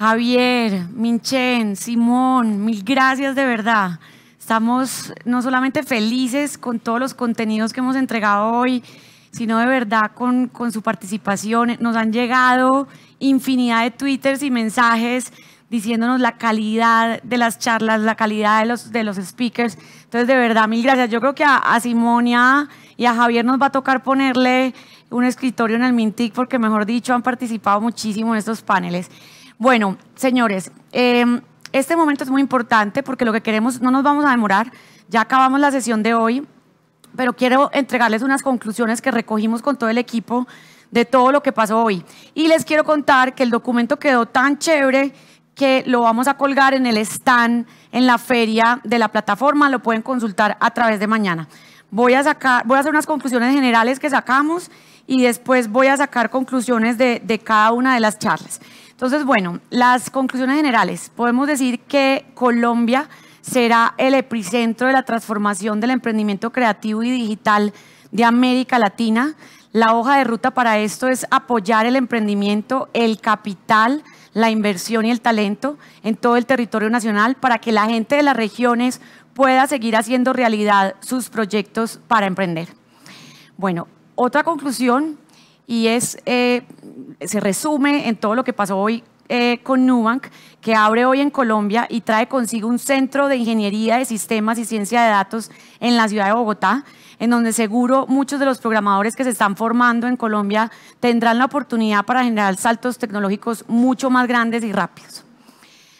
Javier, Minchen, Simón, mil gracias de verdad. Estamos no solamente felices con todos los contenidos que hemos entregado hoy, sino de verdad con, con su participación. Nos han llegado infinidad de twitters y mensajes diciéndonos la calidad de las charlas, la calidad de los, de los speakers. Entonces, de verdad, mil gracias. Yo creo que a, a Simonia y a Javier nos va a tocar ponerle un escritorio en el Mintic porque, mejor dicho, han participado muchísimo en estos paneles. Bueno, señores, eh, este momento es muy importante porque lo que queremos, no nos vamos a demorar, ya acabamos la sesión de hoy, pero quiero entregarles unas conclusiones que recogimos con todo el equipo de todo lo que pasó hoy. Y les quiero contar que el documento quedó tan chévere que lo vamos a colgar en el stand, en la feria de la plataforma, lo pueden consultar a través de mañana. Voy a, sacar, voy a hacer unas conclusiones generales que sacamos y después voy a sacar conclusiones de cada una de las charlas. Entonces, bueno, las conclusiones generales. Podemos decir que Colombia será el epicentro de la transformación del emprendimiento creativo y digital de América Latina. La hoja de ruta para esto es apoyar el emprendimiento, el capital, la inversión y el talento en todo el territorio nacional para que la gente de las regiones pueda seguir haciendo realidad sus proyectos para emprender. Bueno, otra conclusión y es, eh, se resume en todo lo que pasó hoy eh, con Nubank, que abre hoy en Colombia y trae consigo un centro de ingeniería de sistemas y ciencia de datos en la ciudad de Bogotá, en donde seguro muchos de los programadores que se están formando en Colombia tendrán la oportunidad para generar saltos tecnológicos mucho más grandes y rápidos.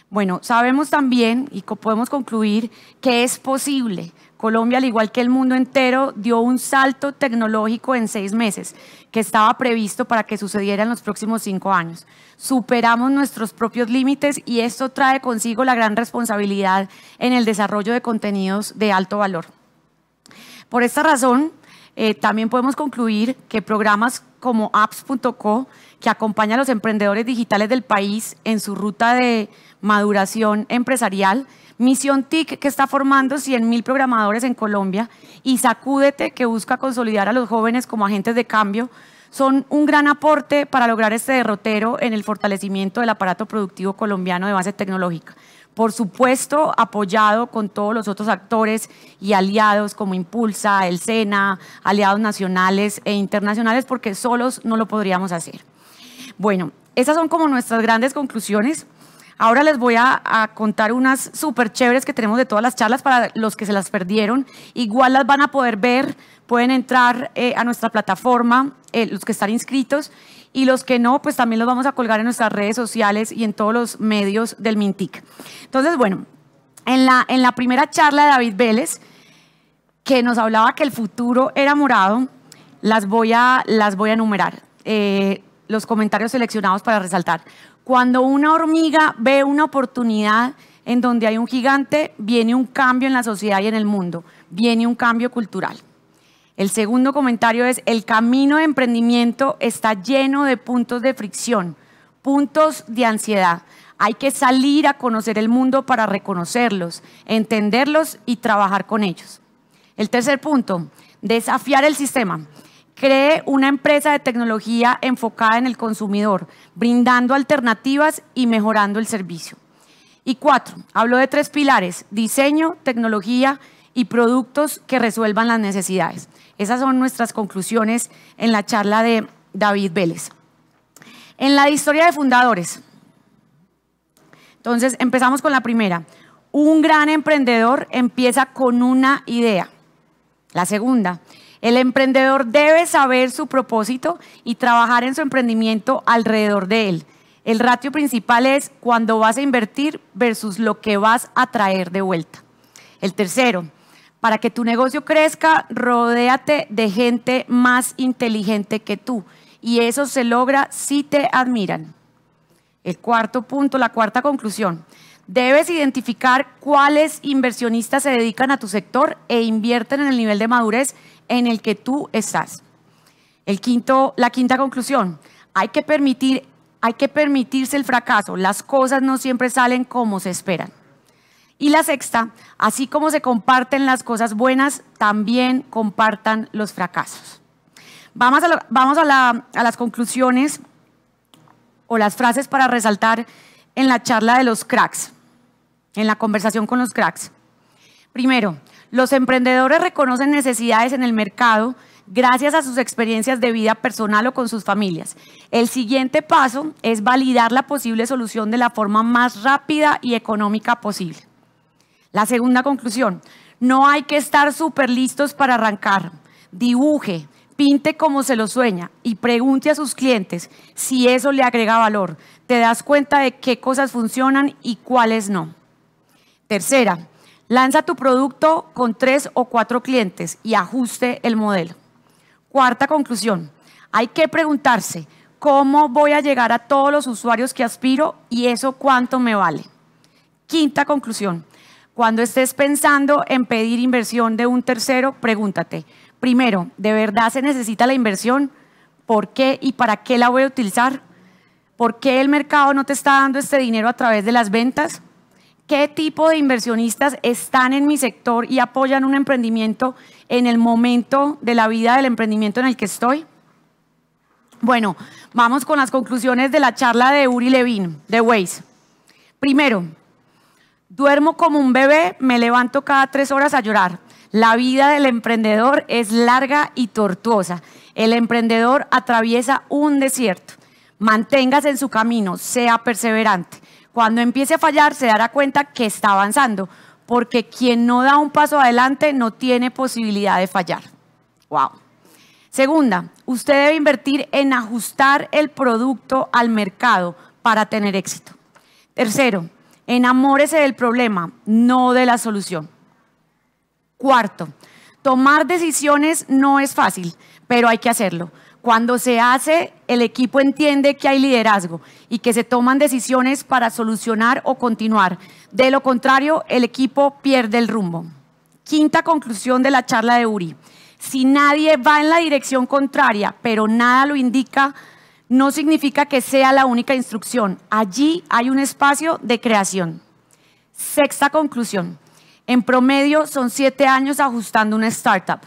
Bueno, sabemos también y podemos concluir que es posible Colombia, al igual que el mundo entero, dio un salto tecnológico en seis meses, que estaba previsto para que sucediera en los próximos cinco años. Superamos nuestros propios límites y esto trae consigo la gran responsabilidad en el desarrollo de contenidos de alto valor. Por esta razón, eh, también podemos concluir que programas como apps.co que acompaña a los emprendedores digitales del país en su ruta de maduración empresarial. Misión TIC, que está formando 100.000 programadores en Colombia, y Sacúdete, que busca consolidar a los jóvenes como agentes de cambio, son un gran aporte para lograr este derrotero en el fortalecimiento del aparato productivo colombiano de base tecnológica. Por supuesto, apoyado con todos los otros actores y aliados como Impulsa, el SENA, aliados nacionales e internacionales, porque solos no lo podríamos hacer. Bueno, esas son como nuestras grandes conclusiones. Ahora les voy a, contar unas súper chéveres que tenemos de todas las charlas para los que se las perdieron. Igual las van a poder ver, pueden entrar eh, a nuestra plataforma, eh, los que están inscritos, y los que no, pues también los vamos a colgar en nuestras redes sociales y en todos los medios del Mintic. Entonces, bueno, en la, en la primera charla de David Vélez, que nos hablaba que el futuro era morado, las voy a, las voy a enumerar. Eh, los comentarios seleccionados para resaltar. Cuando una hormiga ve una oportunidad en donde hay un gigante, viene un cambio en la sociedad y en el mundo, viene un cambio cultural. El segundo comentario es, el camino de emprendimiento está lleno de puntos de fricción, puntos de ansiedad. Hay que salir a conocer el mundo para reconocerlos, entenderlos y trabajar con ellos. El tercer punto, desafiar el sistema cree una empresa de tecnología enfocada en el consumidor, brindando alternativas y mejorando el servicio. Y cuatro, hablo de tres pilares, diseño, tecnología y productos que resuelvan las necesidades. Esas son nuestras conclusiones en la charla de David Vélez. En la historia de fundadores. Entonces, empezamos con la primera. Un gran emprendedor empieza con una idea. La segunda, el emprendedor debe saber su propósito y trabajar en su emprendimiento alrededor de él. El ratio principal es cuando vas a invertir versus lo que vas a traer de vuelta. El tercero, para que tu negocio crezca, rodéate de gente más inteligente que tú. Y eso se logra si te admiran. El cuarto punto, la cuarta conclusión. Debes identificar cuáles inversionistas se dedican a tu sector e invierten en el nivel de madurez en el que tú estás. El quinto, la quinta conclusión, hay que, permitir, hay que permitirse el fracaso, las cosas no siempre salen como se esperan. Y la sexta, así como se comparten las cosas buenas, también compartan los fracasos. Vamos a las conclusiones o las frases para resaltar en la charla de los cracks, en la conversación con los cracks. Primero, los emprendedores reconocen necesidades en el mercado gracias a sus experiencias de vida personal o con sus familias. El siguiente paso es validar la posible solución de la forma más rápida y económica posible. La segunda conclusión, no hay que estar súper listos para arrancar. Dibuje, pinte como se lo sueña y pregunte a sus clientes si eso le agrega valor. Te das cuenta de qué cosas funcionan y cuáles no. Tercera, Lanza tu producto con tres o cuatro clientes y ajuste el modelo. Cuarta conclusión, hay que preguntarse, ¿cómo voy a llegar a todos los usuarios que aspiro y eso cuánto me vale? Quinta conclusión, cuando estés pensando en pedir inversión de un tercero, pregúntate, primero, ¿de verdad se necesita la inversión? ¿Por qué y para qué la voy a utilizar? ¿Por qué el mercado no te está dando este dinero a través de las ventas? qué tipo de inversionistas están en mi sector y apoyan un emprendimiento en el momento de la vida del emprendimiento en el que estoy? Bueno, vamos con las conclusiones de la charla de Uri Levin, de Waze. Primero, duermo como un bebé, me levanto cada tres horas a llorar. La vida del emprendedor es larga y tortuosa. El emprendedor atraviesa un desierto. Manténgase en su camino, sea perseverante. Cuando empiece a fallar, se dará cuenta que está avanzando, porque quien no da un paso adelante no tiene posibilidad de fallar. Wow. Segunda, usted debe invertir en ajustar el producto al mercado para tener éxito. Tercero, enamórese del problema, no de la solución. Cuarto, tomar decisiones no es fácil, pero hay que hacerlo. Cuando se hace, el equipo entiende que hay liderazgo y que se toman decisiones para solucionar o continuar. De lo contrario, el equipo pierde el rumbo. Quinta conclusión de la charla de Uri. Si nadie va en la dirección contraria, pero nada lo indica, no significa que sea la única instrucción. Allí hay un espacio de creación. Sexta conclusión. En promedio son siete años ajustando una startup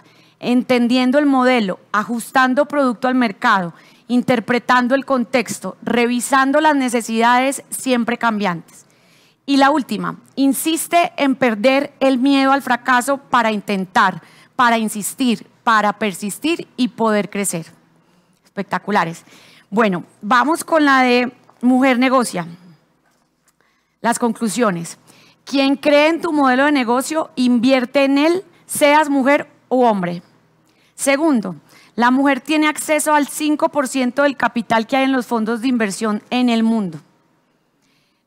entendiendo el modelo, ajustando producto al mercado, interpretando el contexto, revisando las necesidades siempre cambiantes. Y la última, insiste en perder el miedo al fracaso para intentar, para insistir, para persistir y poder crecer. Espectaculares. Bueno, vamos con la de Mujer Negocia. Las conclusiones. Quien cree en tu modelo de negocio, invierte en él, seas mujer o hombre. Segundo, la mujer tiene acceso al 5% del capital que hay en los fondos de inversión en el mundo.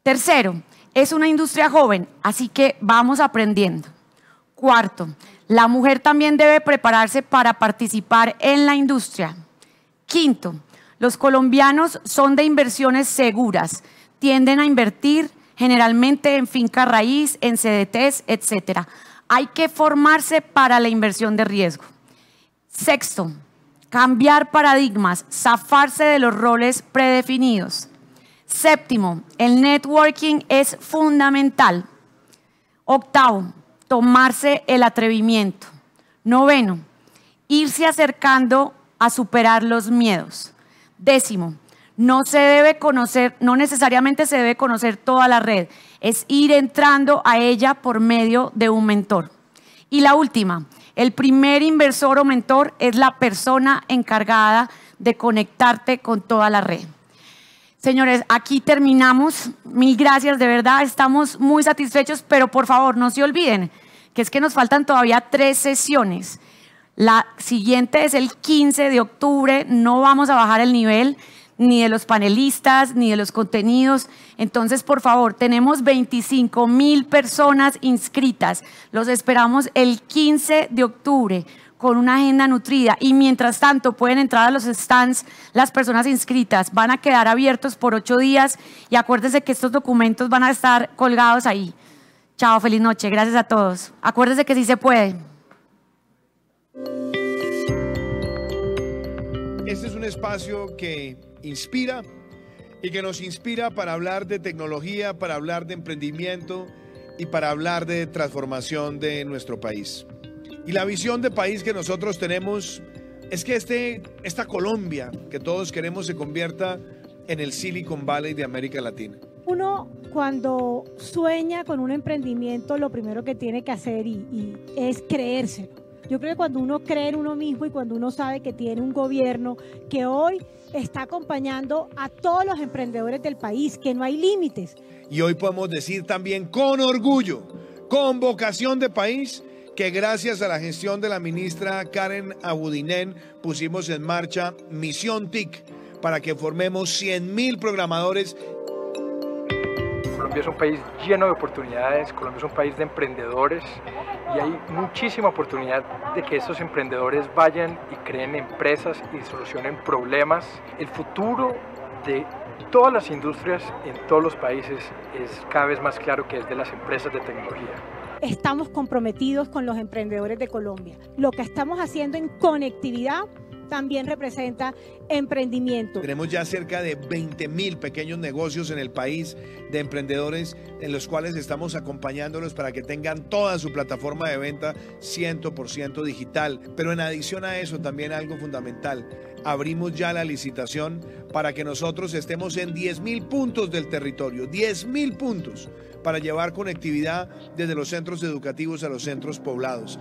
Tercero, es una industria joven, así que vamos aprendiendo. Cuarto, la mujer también debe prepararse para participar en la industria. Quinto, los colombianos son de inversiones seguras, tienden a invertir generalmente en finca raíz, en CDTs, etc. Hay que formarse para la inversión de riesgo. Sexto, cambiar paradigmas, zafarse de los roles predefinidos. Séptimo, el networking es fundamental. Octavo, tomarse el atrevimiento. Noveno, irse acercando a superar los miedos. Décimo, no se debe conocer, no necesariamente se debe conocer toda la red, es ir entrando a ella por medio de un mentor. Y la última, el primer inversor o mentor es la persona encargada de conectarte con toda la red. Señores, aquí terminamos. Mil gracias, de verdad, estamos muy satisfechos, pero por favor, no se olviden que es que nos faltan todavía tres sesiones. La siguiente es el 15 de octubre, no vamos a bajar el nivel ni de los panelistas, ni de los contenidos. Entonces, por favor, tenemos 25 mil personas inscritas. Los esperamos el 15 de octubre con una agenda nutrida y mientras tanto pueden entrar a los stands las personas inscritas. Van a quedar abiertos por ocho días y acuérdense que estos documentos van a estar colgados ahí. Chao, feliz noche, gracias a todos. Acuérdense que sí se puede. Este es un espacio que inspira y que nos inspira para hablar de tecnología, para hablar de emprendimiento y para hablar de transformación de nuestro país. Y la visión de país que nosotros tenemos es que este, esta Colombia que todos queremos se convierta en el Silicon Valley de América Latina. Uno cuando sueña con un emprendimiento, lo primero que tiene que hacer y, es creérselo yo creo que cuando uno cree en uno mismo y cuando uno sabe que tiene un gobierno que hoy está acompañando a todos los emprendedores del país, que no hay límites. Y hoy podemos decir también con orgullo, con vocación de país, que gracias a la gestión de la ministra Karen Abudinen pusimos en marcha Misión TIC para que formemos 100.000 programadores Colombia es un país lleno de oportunidades, Colombia es un país de emprendedores, y hay muchísima oportunidad de que estos emprendedores vayan y creen empresas y solucionen problemas. El futuro de todas las industrias en todos los países es cada vez más claro que es de las empresas de tecnología. Estamos comprometidos con los emprendedores de Colombia. Lo que estamos haciendo en conectividad también representa emprendimiento. Tenemos ya cerca de 20 mil pequeños negocios en el país de emprendedores en los cuales estamos acompañándolos para que tengan toda su plataforma de venta 100% digital. Pero en adición a eso también algo fundamental, abrimos ya la licitación para que nosotros estemos en 10 mil puntos del territorio, 10 mil puntos para llevar conectividad desde los centros educativos a los centros poblados.